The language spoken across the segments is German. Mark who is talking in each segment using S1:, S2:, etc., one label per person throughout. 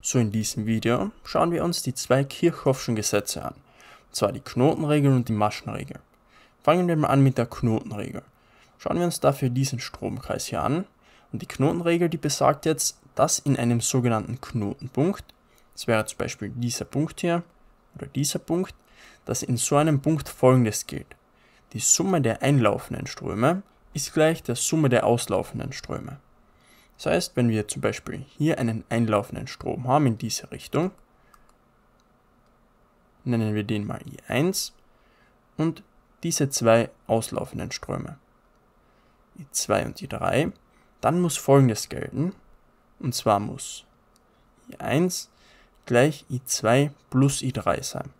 S1: So in diesem Video schauen wir uns die zwei Kirchhoffschen Gesetze an, und zwar die Knotenregel und die Maschenregel. Fangen wir mal an mit der Knotenregel. Schauen wir uns dafür diesen Stromkreis hier an und die Knotenregel, die besagt jetzt, dass in einem sogenannten Knotenpunkt, das wäre zum Beispiel dieser Punkt hier oder dieser Punkt, dass in so einem Punkt folgendes gilt. Die Summe der einlaufenden Ströme ist gleich der Summe der auslaufenden Ströme. Das heißt, wenn wir zum Beispiel hier einen einlaufenden Strom haben in diese Richtung, nennen wir den mal I1 und diese zwei auslaufenden Ströme, I2 und I3, dann muss folgendes gelten, und zwar muss I1 gleich I2 plus I3 sein.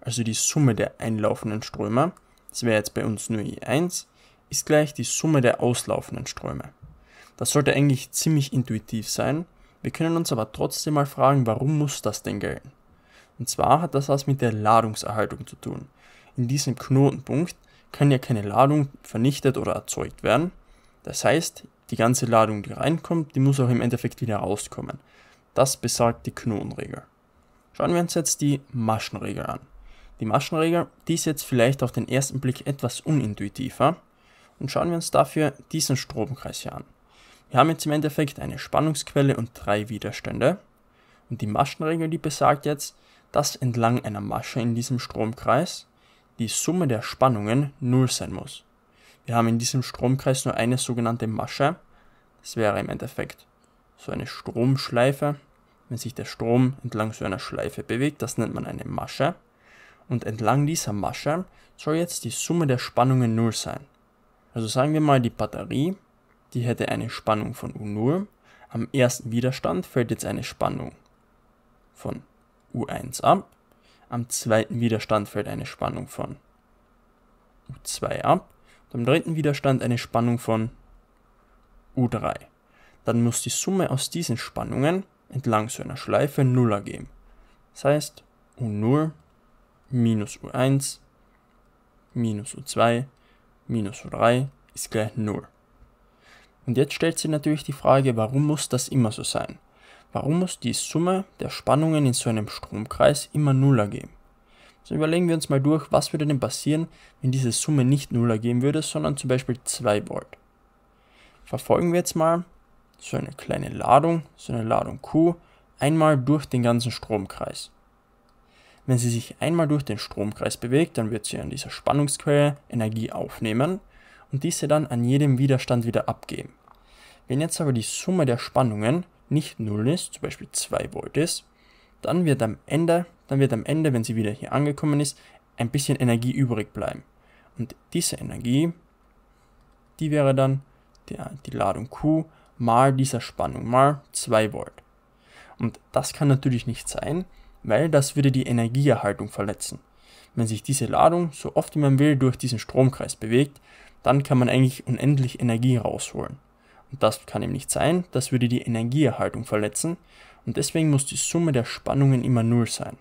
S1: Also die Summe der einlaufenden Ströme, das wäre jetzt bei uns nur I1, ist gleich die Summe der auslaufenden Ströme. Das sollte eigentlich ziemlich intuitiv sein, wir können uns aber trotzdem mal fragen, warum muss das denn gelten? Und zwar hat das was mit der Ladungserhaltung zu tun. In diesem Knotenpunkt kann ja keine Ladung vernichtet oder erzeugt werden. Das heißt, die ganze Ladung, die reinkommt, die muss auch im Endeffekt wieder rauskommen. Das besagt die Knotenregel. Schauen wir uns jetzt die Maschenregel an. Die Maschenregel, die ist jetzt vielleicht auf den ersten Blick etwas unintuitiver, und schauen wir uns dafür diesen Stromkreis hier an. Wir haben jetzt im Endeffekt eine Spannungsquelle und drei Widerstände. Und die Maschenregel, die besagt jetzt, dass entlang einer Masche in diesem Stromkreis die Summe der Spannungen 0 sein muss. Wir haben in diesem Stromkreis nur eine sogenannte Masche. Das wäre im Endeffekt so eine Stromschleife. Wenn sich der Strom entlang so einer Schleife bewegt, das nennt man eine Masche. Und entlang dieser Masche soll jetzt die Summe der Spannungen 0 sein. Also sagen wir mal, die Batterie, die hätte eine Spannung von U0. Am ersten Widerstand fällt jetzt eine Spannung von U1 ab. Am zweiten Widerstand fällt eine Spannung von U2 ab. Und am dritten Widerstand eine Spannung von U3. Dann muss die Summe aus diesen Spannungen entlang so einer Schleife 0 ergeben. Das heißt, U0 minus U1 minus U2 minus 3 ist gleich 0. Und jetzt stellt sich natürlich die Frage, warum muss das immer so sein? Warum muss die Summe der Spannungen in so einem Stromkreis immer 0 ergeben? So also überlegen wir uns mal durch, was würde denn passieren, wenn diese Summe nicht 0 ergeben würde, sondern zum Beispiel 2 Volt. Verfolgen wir jetzt mal so eine kleine Ladung, so eine Ladung Q, einmal durch den ganzen Stromkreis. Wenn sie sich einmal durch den Stromkreis bewegt, dann wird sie an dieser Spannungsquelle Energie aufnehmen und diese dann an jedem Widerstand wieder abgeben. Wenn jetzt aber die Summe der Spannungen nicht 0 ist, zum Beispiel 2 Volt ist, dann wird am Ende, dann wird am Ende, wenn sie wieder hier angekommen ist, ein bisschen Energie übrig bleiben. Und diese Energie, die wäre dann der, die Ladung Q mal dieser Spannung mal 2 Volt. Und das kann natürlich nicht sein, weil das würde die Energieerhaltung verletzen. Wenn sich diese Ladung so oft wie man will durch diesen Stromkreis bewegt, dann kann man eigentlich unendlich Energie rausholen. Und das kann eben nicht sein, das würde die Energieerhaltung verletzen und deswegen muss die Summe der Spannungen immer Null sein.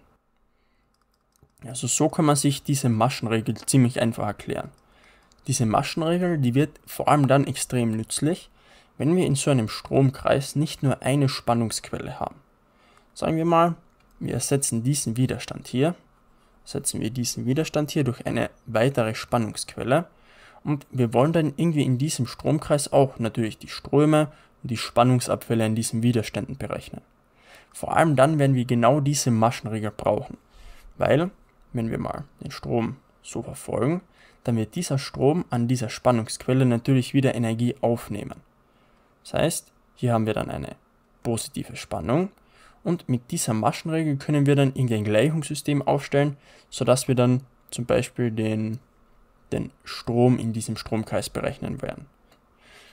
S1: Also so kann man sich diese Maschenregel ziemlich einfach erklären. Diese Maschenregel, die wird vor allem dann extrem nützlich, wenn wir in so einem Stromkreis nicht nur eine Spannungsquelle haben. Sagen wir mal, wir ersetzen diesen Widerstand hier, setzen wir diesen Widerstand hier durch eine weitere Spannungsquelle. Und wir wollen dann irgendwie in diesem Stromkreis auch natürlich die Ströme und die Spannungsabfälle in diesen Widerständen berechnen. Vor allem dann werden wir genau diese Maschenregel brauchen. Weil, wenn wir mal den Strom so verfolgen, dann wird dieser Strom an dieser Spannungsquelle natürlich wieder Energie aufnehmen. Das heißt, hier haben wir dann eine positive Spannung und mit dieser Maschenregel können wir dann irgendein Gleichungssystem aufstellen, sodass wir dann zum Beispiel den, den Strom in diesem Stromkreis berechnen werden.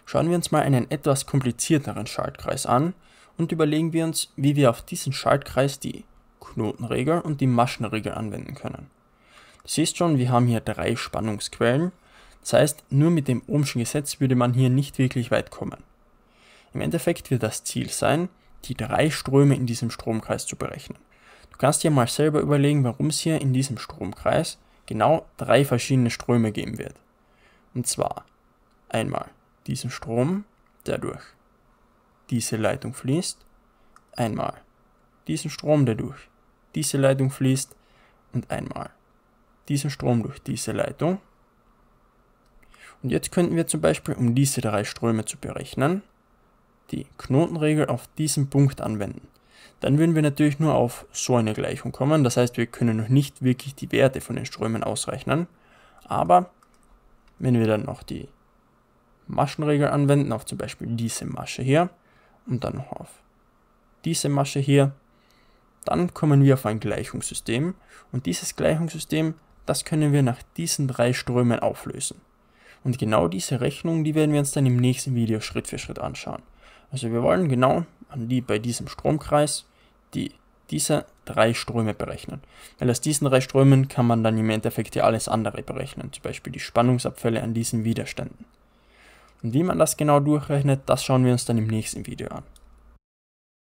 S1: Schauen wir uns mal einen etwas komplizierteren Schaltkreis an und überlegen wir uns, wie wir auf diesen Schaltkreis die Knotenregel und die Maschenregel anwenden können. Du siehst schon, wir haben hier drei Spannungsquellen. Das heißt, nur mit dem Ohmschen Gesetz würde man hier nicht wirklich weit kommen. Im Endeffekt wird das Ziel sein, die drei Ströme in diesem Stromkreis zu berechnen. Du kannst dir mal selber überlegen, warum es hier in diesem Stromkreis genau drei verschiedene Ströme geben wird. Und zwar einmal diesen Strom, der durch diese Leitung fließt, einmal diesen Strom, der durch diese Leitung fließt und einmal diesen Strom durch diese Leitung. Und jetzt könnten wir zum Beispiel, um diese drei Ströme zu berechnen, die Knotenregel auf diesen Punkt anwenden, dann würden wir natürlich nur auf so eine Gleichung kommen. Das heißt, wir können noch nicht wirklich die Werte von den Strömen ausrechnen. Aber wenn wir dann noch die Maschenregel anwenden, auf zum Beispiel diese Masche hier und dann noch auf diese Masche hier, dann kommen wir auf ein Gleichungssystem und dieses Gleichungssystem, das können wir nach diesen drei Strömen auflösen. Und genau diese Rechnung, die werden wir uns dann im nächsten Video Schritt für Schritt anschauen. Also wir wollen genau an die bei diesem Stromkreis die, diese drei Ströme berechnen. Weil aus diesen drei Strömen kann man dann im Endeffekt ja alles andere berechnen, zum Beispiel die Spannungsabfälle an diesen Widerständen. Und wie man das genau durchrechnet, das schauen wir uns dann im nächsten Video an.